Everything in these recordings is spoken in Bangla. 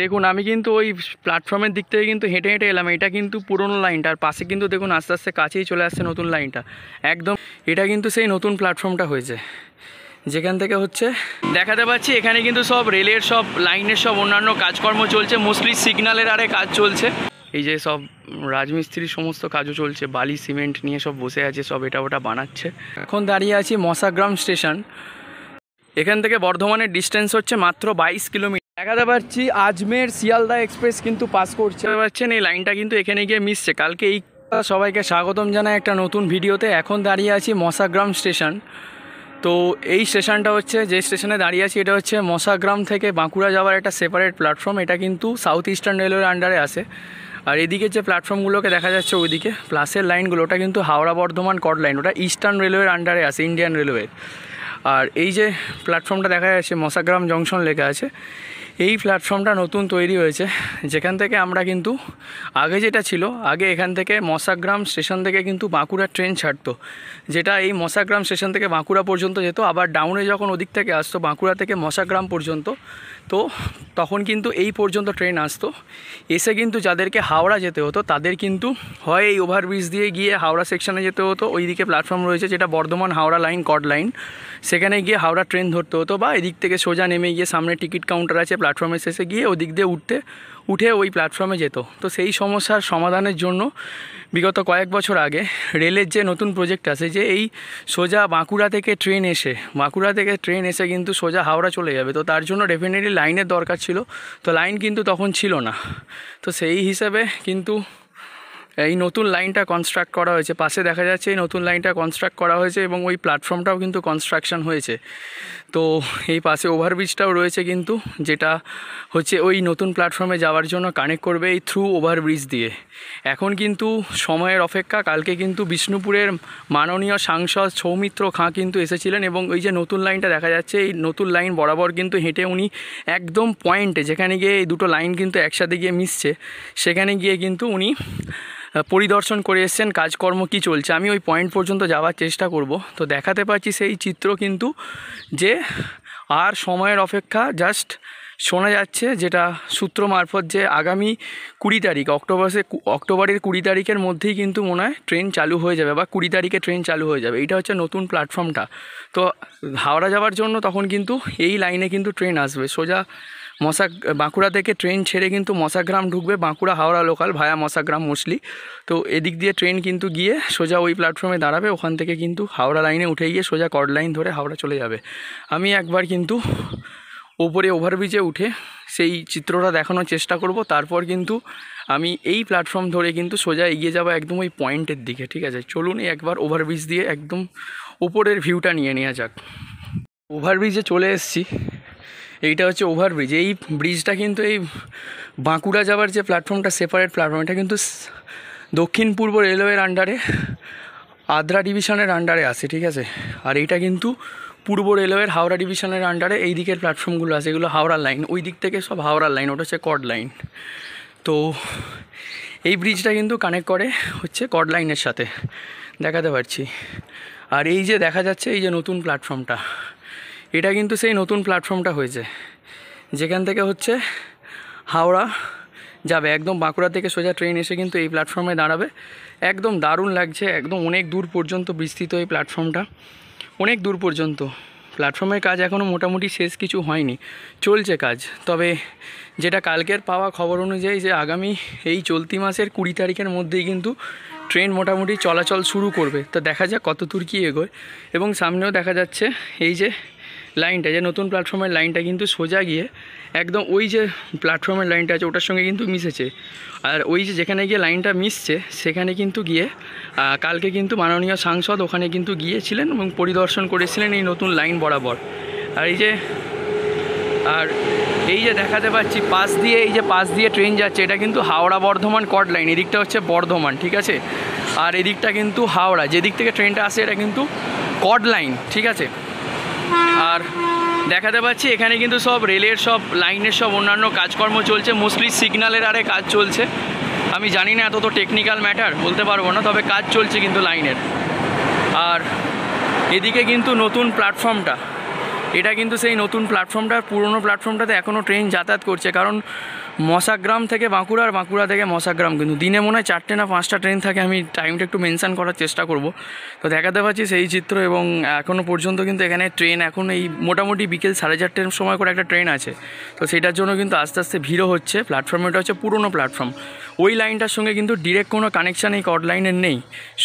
দেখুন আমি কিন্তু ওই প্ল্যাটফর্মের দিক থেকে কিন্তু হেঁটে হেঁটে এলাম এটা কিন্তু পুরনো লাইনটা আর পাশে কিন্তু দেখুন আস্তে আস্তে কাছেই চলে আসছে নতুন লাইনটা একদম এটা কিন্তু সেই নতুন প্ল্যাটফর্মটা হয়েছে যেখান থেকে হচ্ছে দেখাতে পাচ্ছি এখানে কিন্তু সব রেলের সব লাইনের সব অন্যান্য কাজকর্ম চলছে মোস্টলি সিগনালের আরে কাজ চলছে এই যে সব রাজমিস্ত্রির সমস্ত কাজও চলছে বালি সিমেন্ট নিয়ে সব বসে আছে সব এটা ওটা বানাচ্ছে এখন দাঁড়িয়ে আছি মশাগ্রাম স্টেশন এখান থেকে বর্ধমানের ডিস্টেন্স হচ্ছে মাত্র বাইশ কিলোমিটার দেখাতে পারছি আজমের শিয়ালদা এক্সপ্রেস কিন্তু পাস করছে পাচ্ছেন এই লাইনটা কিন্তু এখানে গিয়ে মিশছে কালকে এই সবাইকে স্বাগতম জানায় একটা নতুন ভিডিওতে এখন দাঁড়িয়ে আছি মশাগ্রাম স্টেশন তো এই স্টেশনটা হচ্ছে যে স্টেশনে দাঁড়িয়ে আছি এটা হচ্ছে মশাগ্রাম থেকে বাঁকুড়া যাওয়ার একটা সেপারেট প্ল্যাটফর্ম এটা কিন্তু সাউথ ইস্টার্ন রেলওয়ের আন্ডারে আছে আর এদিকে যে প্ল্যাটফর্মগুলোকে দেখা যাচ্ছে ওইদিকে প্লাসের লাইনগুলো ওটা কিন্তু হাওড়া বর্ধমান কট লাইন ওটা ইস্টার্ন রেলওয়ের আন্ডারে আছে ইন্ডিয়ান রেলওয়ের আর এই যে প্ল্যাটফর্মটা দেখা যাচ্ছে মশাগ্রাম জংশন লেখা আছে এই প্ল্যাটফর্মটা নতুন তৈরি হয়েছে যেখান থেকে আমরা কিন্তু আগে যেটা ছিল আগে এখান থেকে মশাগ্রাম স্টেশন থেকে কিন্তু বাঁকুড়া ট্রেন ছাড়তো যেটা এই মশাগ্রাম স্টেশন থেকে বাঁকুড়া পর্যন্ত যেত আবার ডাউনে যখন ওদিক থেকে আসতো বাঁকুড়া থেকে মশাগ্রাম পর্যন্ত তো তখন কিন্তু এই পর্যন্ত ট্রেন আসতো এসে কিন্তু যাদেরকে হাওড়া যেতে হতো তাদের কিন্তু হয় এই ওভারব্রিজ দিয়ে গিয়ে হাওড়া সেকশনে যেতে হতো ওইদিকে প্ল্যাটফর্ম রয়েছে যেটা বর্ধমান হাওড়া লাইন কড লাইন সেখানে গিয়ে হাওড়া ট্রেন ধরতে হতো বা এদিক থেকে সোজা নেমে গিয়ে সামনে টিকিট কাউন্টার আছে প্ল্যাটফর্মের শেষে গিয়ে ওদিক দিয়ে উঠতে উঠে ওই প্ল্যাটফর্মে যেত তো সেই সমস্যার সমাধানের জন্য বিগত কয়েক বছর আগে রেলের যে নতুন প্রজেক্ট আছে যে এই সোজা বাঁকুড়া থেকে ট্রেন এসে বাঁকুড়া থেকে ট্রেন এসে কিন্তু সোজা হাওড়া চলে যাবে তো তার জন্য ডেফিনেটলি লাইনের দরকার ছিল তো লাইন কিন্তু তখন ছিল না তো সেই হিসেবে কিন্তু এই নতুন লাইনটা কনস্ট্রাক্ট করা হয়েছে পাশে দেখা যাচ্ছে এই নতুন লাইনটা কনস্ট্রাক্ট করা হয়েছে এবং ওই প্ল্যাটফর্মটাও কিন্তু কনস্ট্রাকশন হয়েছে তো এই পাশে ওভারব্রিজটাও রয়েছে কিন্তু যেটা হচ্ছে ওই নতুন প্ল্যাটফর্মে যাওয়ার জন্য কানেক্ট করবে এই থ্রু ওভারব্রিজ দিয়ে এখন কিন্তু সময়ের অপেক্ষা কালকে কিন্তু বিষ্ণুপুরের মাননীয় সাংসদ সৌমিত্র খাঁ কিন্তু এসেছিলেন এবং ওই যে নতুন লাইনটা দেখা যাচ্ছে এই নতুন লাইন বরাবর কিন্তু হেঁটে উনি একদম পয়েন্টে যেখানে গিয়ে এই দুটো লাইন কিন্তু একসাথে গিয়ে মিশছে সেখানে গিয়ে কিন্তু উনি পরিদর্শন করে এসছেন কাজকর্ম কি চলছে আমি ওই পয়েন্ট পর্যন্ত যাওয়ার চেষ্টা করব তো দেখাতে পারছি সেই চিত্র কিন্তু যে আর সময়ের অপেক্ষা জাস্ট শোনা যাচ্ছে যেটা সূত্র মারফত যে আগামী কুড়ি তারিখ অক্টোবরে অক্টোবরের কুড়ি তারিখের মধ্যেই কিন্তু মনে হয় ট্রেন চালু হয়ে যাবে বা কুড়ি তারিখে ট্রেন চালু হয়ে যাবে এটা হচ্ছে নতুন প্ল্যাটফর্মটা তো হাওড়া যাওয়ার জন্য তখন কিন্তু এই লাইনে কিন্তু ট্রেন আসবে সোজা মশা বাঁকুড়া থেকে ট্রেন ছেড়ে কিন্তু মশাগ্রাম ঢুকবে বাঁকুড়া হাওড়া লোকাল ভায়া মশাগ্রাম মুসলি তো এদিক দিয়ে ট্রেন কিন্তু গিয়ে সোজা ওই প্ল্যাটফর্মে দাঁড়াবে ওখান থেকে কিন্তু হাওড়া লাইনে উঠে গিয়ে সোজা কর্ড লাইন ধরে হাওড়া চলে যাবে আমি একবার কিন্তু ওপরে ওভারব্রিজে উঠে সেই চিত্রটা দেখানোর চেষ্টা করব তারপর কিন্তু আমি এই প্ল্যাটফর্ম ধরে কিন্তু সোজা এগিয়ে যাবো একদম ওই পয়েন্টের দিকে ঠিক আছে চলুন একবার ওভারব্রিজ দিয়ে একদম উপরের ভিউটা নিয়ে নেওয়া যাক ওভারব্রিজে চলে এসেছি এইটা হচ্ছে ওভারব্রিজ এই ব্রিজটা কিন্তু এই বাঁকুড়া যাওয়ার যে প্ল্যাটফর্মটা সেপারেট প্ল্যাটফর্ম এটা কিন্তু দক্ষিণ পূর্ব রেলওয়ের আন্ডারে আদ্রা ডিভিশনের আন্ডারে আছে ঠিক আছে আর এইটা কিন্তু পূর্ব রেলওয়ের হাওড়া ডিভিশনের আন্ডারে এই দিকের প্ল্যাটফর্মগুলো আছে এগুলো হাওড়া লাইন ওই দিক থেকে সব হাওড়া লাইন ওটা হচ্ছে কড লাইন তো এই ব্রিজটা কিন্তু কানেক্ট করে হচ্ছে কড লাইনের সাথে দেখাতে পারছি আর এই যে দেখা যাচ্ছে এই যে নতুন প্ল্যাটফর্মটা এটা কিন্তু সেই নতুন প্ল্যাটফর্মটা হয়েছে যেখান থেকে হচ্ছে হাওড়া যাবে একদম বাঁকুড়া থেকে সোজা ট্রেন এসে কিন্তু এই প্ল্যাটফর্মে দাঁড়াবে একদম দারুণ লাগছে একদম অনেক দূর পর্যন্ত বিস্তৃত এই প্ল্যাটফর্মটা অনেক দূর পর্যন্ত প্ল্যাটফর্মের কাজ এখনও মোটামুটি শেষ কিছু হয়নি চলছে কাজ তবে যেটা কালকের পাওয়া খবর অনুযায়ী যে আগামী এই চলতি মাসের কুড়ি তারিখের মধ্যেই কিন্তু ট্রেন মোটামুটি চলাচল শুরু করবে তো দেখা যাক কত দূর কী এগোয় এবং সামনেও দেখা যাচ্ছে এই যে লাইনটা যে নতুন প্ল্যাটফর্মের লাইনটা কিন্তু সোজা গিয়ে একদম ওই যে প্ল্যাটফর্মের লাইনটা আছে ওটার সঙ্গে কিন্তু মিশেছে আর ওই যে যেখানে গিয়ে লাইনটা মিশছে সেখানে কিন্তু গিয়ে কালকে কিন্তু মাননীয় সাংসদ ওখানে কিন্তু গিয়েছিলেন এবং পরিদর্শন করেছিলেন এই নতুন লাইন বরাবর আর এই যে আর এই যে দেখাতে পাচ্ছি পাশ দিয়ে এই যে পাশ দিয়ে ট্রেন যাচ্ছে এটা কিন্তু হাওড়া বর্ধমান কট লাইন এদিকটা হচ্ছে বর্ধমান ঠিক আছে আর এদিকটা কিন্তু হাওড়া যেদিক থেকে ট্রেনটা আসে এটা কিন্তু কট লাইন ঠিক আছে আর দেখাতে পাচ্ছি এখানে কিন্তু সব রেলের সব লাইনের সব অন্যান্য কাজকর্ম চলছে মোস্টলি সিগনালের আরে কাজ চলছে আমি জানি না এত তো টেকনিক্যাল ম্যাটার বলতে পারবো না তবে কাজ চলছে কিন্তু লাইনের আর এদিকে কিন্তু নতুন প্ল্যাটফর্মটা এটা কিন্তু সেই নতুন প্ল্যাটফর্মটা পুরনো প্ল্যাটফর্মটাতে এখনও ট্রেন যাতায়াত করছে কারণ মশাগ্রাম থেকে বাঁকুড়া আর বাঁকুড়া থেকে মশাগ্রাম কিন্তু দিনে মনে হয় চারটে না পাঁচটা ট্রেন থাকে আমি টাইমটা একটু মেনশান করার চেষ্টা করব তো দেখাতে পাচ্ছি সেই চিত্র এবং এখনও পর্যন্ত কিন্তু এখানে ট্রেন এখন এই মোটামুটি বিকেল সাড়ে চারটের সময় করে একটা ট্রেন আছে তো সেটার জন্য কিন্তু আস্তে আস্তে ভিড়ও হচ্ছে এটা হচ্ছে পুরনো প্ল্যাটফর্ম ওই লাইনটার সঙ্গে কিন্তু ডিরেক্ট কোনো কানেকশান এই কট লাইনের নেই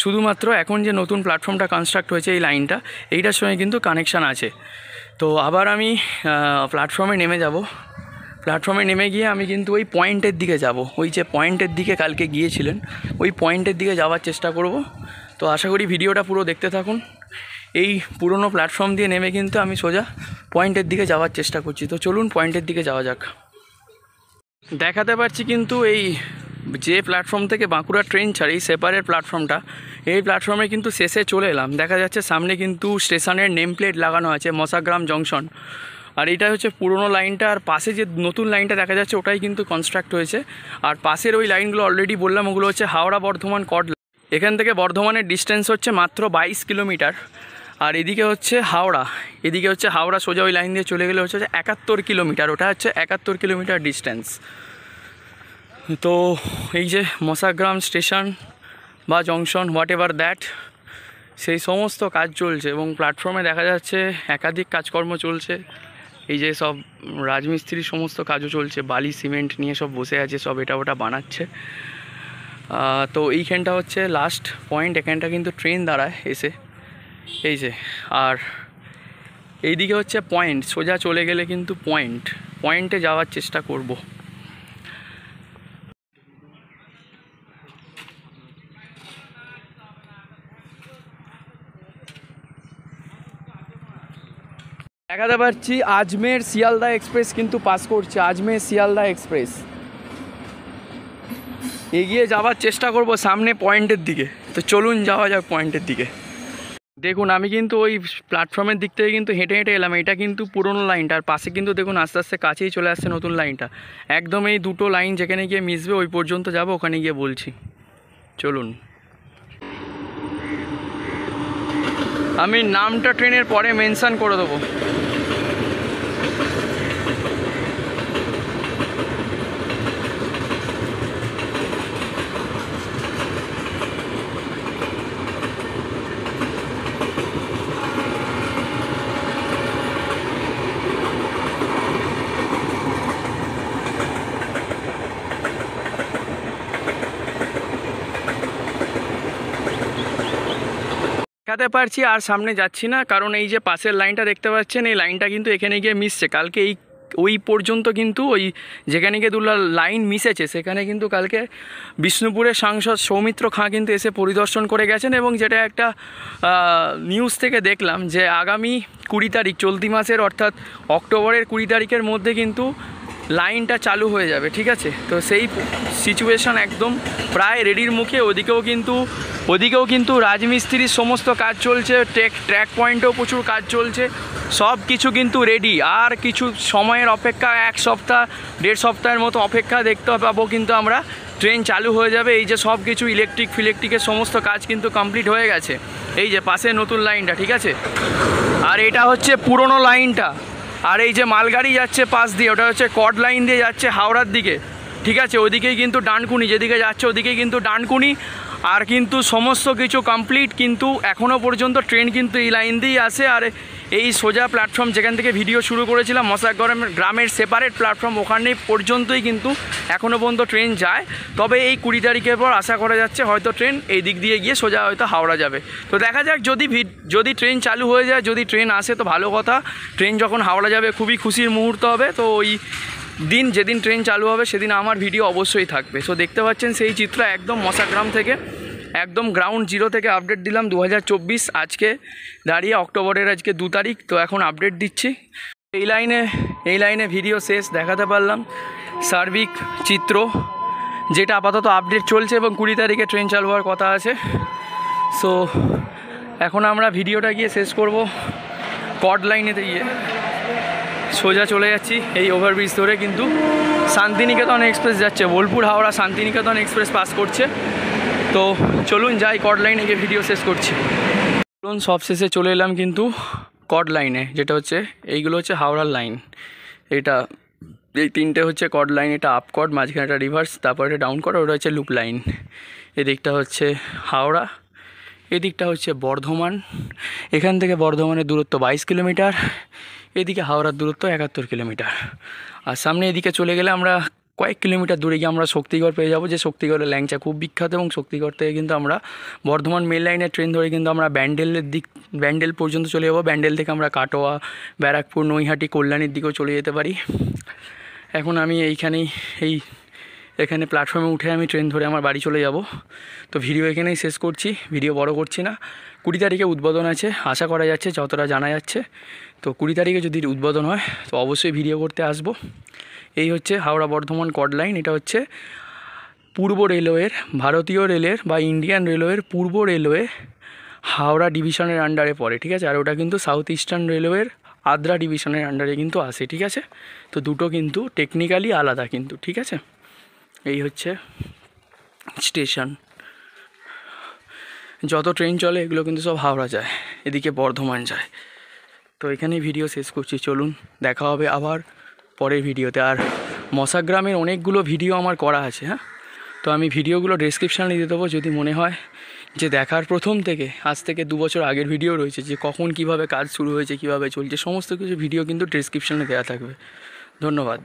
শুধুমাত্র এখন যে নতুন প্ল্যাটফর্মটা কনস্ট্রাক্ট হয়েছে এই লাইনটা এইটার সঙ্গে কিন্তু কানেকশান আছে তো আবার আমি প্ল্যাটফর্মে নেমে যাব প্ল্যাটফর্মে নেমে গিয়ে আমি কিন্তু ওই পয়েন্টের দিকে যাব ওই যে পয়েন্টের দিকে কালকে গিয়েছিলেন ওই পয়েন্টের দিকে যাওয়ার চেষ্টা করব তো আশা করি ভিডিওটা পুরো দেখতে থাকুন এই পুরনো প্ল্যাটফর্ম দিয়ে নেমে কিন্তু আমি সোজা পয়েন্টের দিকে যাওয়ার চেষ্টা করছি তো চলুন পয়েন্টের দিকে যাওয়া যাক দেখাতে পারছি কিন্তু এই যে প্ল্যাটফর্ম থেকে বাঁকুড়া ট্রেন ছাড়ি সেপারেট প্ল্যাটফর্মটা এই প্ল্যাটফর্মে কিন্তু শেষে চলে এলাম দেখা যাচ্ছে সামনে কিন্তু স্টেশনের নেম প্লেট লাগানো আছে মশাগ্রাম জংশন আর এটা হচ্ছে পুরনো লাইনটা আর পাশে যে নতুন লাইনটা দেখা যাচ্ছে ওটাই কিন্তু কনস্ট্রাক্ট হয়েছে আর পাশের ওই লাইনগুলো অলরেডি বললাম ওগুলো হচ্ছে হাওড়া বর্ধমান কট এখান থেকে বর্ধমানের ডিস্টেন্স হচ্ছে মাত্র বাইশ কিলোমিটার আর এদিকে হচ্ছে হাওড়া এদিকে হচ্ছে হাওড়া সোজা ওই লাইন দিয়ে চলে গেলে হচ্ছে একাত্তর কিলোমিটার ওটা হচ্ছে একাত্তর কিলোমিটার ডিস্টেন্স তো এই যে মশাগ্রাম স্টেশন বা জংশন হোয়াট এভার দ্যাট সেই সমস্ত কাজ চলছে এবং প্ল্যাটফর্মে দেখা যাচ্ছে একাধিক কাজকর্ম চলছে এই যে সব রাজমিস্ত্রির সমস্ত কাজও চলছে বালি সিমেন্ট নিয়ে সব বসে আছে সব এটা ওটা বানাচ্ছে তো এইখানটা হচ্ছে লাস্ট পয়েন্ট এখানটা কিন্তু ট্রেন দাঁড়ায় এসে এই যে আর এইদিকে হচ্ছে পয়েন্ট সোজা চলে গেলে কিন্তু পয়েন্ট পয়েন্টে যাওয়ার চেষ্টা করব দেখাতে পারছি আজমের শিয়ালদা এক্সপ্রেস কিন্তু পাস করছে আজমের শিয়ালদা এক্সপ্রেস এগিয়ে যাওয়ার চেষ্টা করব সামনে পয়েন্টের দিকে তো চলুন যাওয়া যাক পয়েন্টের দিকে দেখুন আমি কিন্তু ওই প্ল্যাটফর্মের দিক থেকে কিন্তু হেঁটে হেঁটে এলাম এটা কিন্তু পুরনো লাইনটা আর পাশে কিন্তু দেখুন আস্তে আস্তে কাছেই চলে আসছে নতুন লাইনটা একদম এই দুটো লাইন যেখানে গিয়ে মিশবে ওই পর্যন্ত যাব ওখানে গিয়ে বলছি চলুন আমি নামটা ট্রেনের পরে মেনশান করে দেবো দেখাতে পারছি আর সামনে যাচ্ছি না কারণ এই যে পাশের লাইনটা দেখতে পাচ্ছেন এই লাইনটা কিন্তু এখানে গিয়ে মিশছে কালকে এই ওই পর্যন্ত কিন্তু ওই যেখানে গিয়ে দুলার লাইন মিশেছে সেখানে কিন্তু কালকে বিষ্ণুপুরের সাংসদ সৌমিত্র খাঁ কিন্তু এসে পরিদর্শন করে গেছেন এবং যেটা একটা নিউজ থেকে দেখলাম যে আগামী কুড়ি তারিখ চলতি মাসের অর্থাৎ অক্টোবরের কুড়ি তারিখের মধ্যে কিন্তু লাইনটা চালু হয়ে যাবে ঠিক আছে তো সেই সিচুয়েশান একদম প্রায় রেডির মুখে ওদিকেও কিন্তু ওদিকেও কিন্তু রাজমিস্ত্রির সমস্ত কাজ চলছে ট্রেক ট্র্যাক পয়েন্টেও প্রচুর কাজ চলছে সব কিছু কিন্তু রেডি আর কিছু সময়ের অপেক্ষা এক সপ্তাহ দেড় সপ্তাহের মতো অপেক্ষা দেখতে পাবো কিন্তু আমরা ট্রেন চালু হয়ে যাবে এই যে সব কিছু ইলেকট্রিক ফিলেকট্রিকের সমস্ত কাজ কিন্তু কমপ্লিট হয়ে গেছে এই যে পাশে নতুন লাইনটা ঠিক আছে আর এটা হচ্ছে পুরনো লাইনটা আর এই যে মালগাড়ি যাচ্ছে পাশ দিয়ে ওটা হচ্ছে কট লাইন দিয়ে যাচ্ছে হাওড়ার দিকে ঠিক আছে ওদিকেই কিন্তু ডানকুনি যেদিকে যাচ্ছে ওদিকেই কিন্তু ডানকুনি আর কিন্তু সমস্ত কিছু কমপ্লিট কিন্তু এখনও পর্যন্ত ট্রেন কিন্তু এই লাইন দিয়েই আসে আর এই সোজা প্ল্যাটফর্ম যেখান থেকে ভিডিও শুরু করেছিলাম মশাগরমের গ্রামের সেপারেট প্ল্যাটফর্ম ওখানে পর্যন্তই কিন্তু এখনও পর্যন্ত ট্রেন যায় তবে এই কুড়ি তারিখের পর আশা করা যাচ্ছে হয়তো ট্রেন এই দিক দিয়ে গিয়ে সোজা হয়তো হাওড়া যাবে তো দেখা যাক যদি যদি ট্রেন চালু হয়ে যায় যদি ট্রেন আসে তো ভালো কথা ট্রেন যখন হাওড়া যাবে খুবই খুশির মুহূর্ত হবে তো ওই দিন যেদিন ট্রেন চালু হবে সেদিন আমার ভিডিও অবশ্যই থাকবে সো দেখতে পাচ্ছেন সেই চিত্র একদম মশাগ্রাম থেকে একদম গ্রাউন্ড জিরো থেকে আপডেট দিলাম দু আজকে দাঁড়িয়ে অক্টোবরের আজকে দু তারিখ তো এখন আপডেট দিচ্ছি এই লাইনে এই লাইনে ভিডিও শেষ দেখাতে পারলাম সার্বিক চিত্র যেটা আপাতত আপডেট চলছে এবং কুড়ি তারিখে ট্রেন চালু হওয়ার কথা আছে সো এখন আমরা ভিডিওটা গিয়ে শেষ করব কড লাইনেতে গিয়ে সোজা চলে যাচ্ছি এই ওভারব্রিজ ধরে কিন্তু শান্তিনিকেতন এক্সপ্রেস যাচ্ছে বোলপুর হাওড়া শান্তিনিকেতন এক্সপ্রেস পাস করছে তো চলুন যাই কট লাইনে গিয়ে ভিডিও শেষ করছি চলুন সব শেষে চলে এলাম কিন্তু কট লাইনে যেটা হচ্ছে এইগুলো হচ্ছে হাওড়ার লাইন এটা এই তিনটে হচ্ছে কট লাইন এটা আপ কট মাঝখানে একটা রিভার্স তারপর এটা ডাউন কট ওটা হচ্ছে লুপ লাইন এদিকটা হচ্ছে হাওড়া এদিকটা হচ্ছে বর্ধমান এখান থেকে বর্ধমানের দূরত্ব বাইশ কিলোমিটার এদিকে হাওড়ার দূরত্ব একাত্তর কিলোমিটার আর সামনে এদিকে চলে গেলে আমরা কয়েক কিলোমিটার দূরে গিয়ে আমরা শক্তিগড় পেয়ে যাবো যে শক্তিগড়ের ল্যাংচা খুব বিখ্যাত এবং শক্তিগড় থেকে কিন্তু আমরা বর্ধমান মেল লাইনের ট্রেন ধরে কিন্তু আমরা ব্যান্ডেলের দিক ব্যান্ডেল পর্যন্ত চলে যাবো ব্যান্ডেল থেকে আমরা কাটোয়া ব্যারাকপুর নৈহাটি কল্যাণীর দিকেও চলে যেতে পারি এখন আমি এইখানেই এই এখানে প্ল্যাটফর্মে উঠে আমি ট্রেন ধরে আমার বাড়ি চলে যাব তো ভিডিও এখানেই শেষ করছি ভিডিও বড় করছি না কুড়ি তারিখে উদ্বোধন আছে আশা করা যাচ্ছে যতটা জানা যাচ্ছে তো কুড়ি তারিখে যদি উদ্বোধন হয় তো অবশ্যই ভিডিও করতে আসব এই হচ্ছে হাওড়া বর্ধমান কড লাইন এটা হচ্ছে পূর্ব রেলওয়ের ভারতীয় রেলের বা ইন্ডিয়ান রেলওয়ের পূর্ব রেলওয়ে হাওড়া ডিভিশনের আন্ডারে পড়ে ঠিক আছে আর ওটা কিন্তু সাউথ ইস্টার্ন রেলওয়ের আদ্রা ডিভিশনের আন্ডারে কিন্তু আসে ঠিক আছে তো দুটো কিন্তু টেকনিক্যালি আলাদা কিন্তু ঠিক আছে এই হচ্ছে স্টেশন যত ট্রেন চলে এগুলো কিন্তু সব হাওড়া যায় এদিকে বর্ধমান যায় তো এখানেই ভিডিও শেষ করছি চলুন দেখা হবে আবার পরের ভিডিওতে আর মশাগ্রামের অনেকগুলো ভিডিও আমার করা আছে হ্যাঁ তো আমি ভিডিওগুলো ডেসক্রিপশানে দিয়ে দেবো যদি মনে হয় যে দেখার প্রথম থেকে আজ থেকে দু বছর আগের ভিডিও রয়েছে যে কখন কিভাবে কাজ শুরু হয়েছে কিভাবে চলছে সমস্ত কিছু ভিডিও কিন্তু ডিসক্রিপশানে দেওয়া থাকবে ধন্যবাদ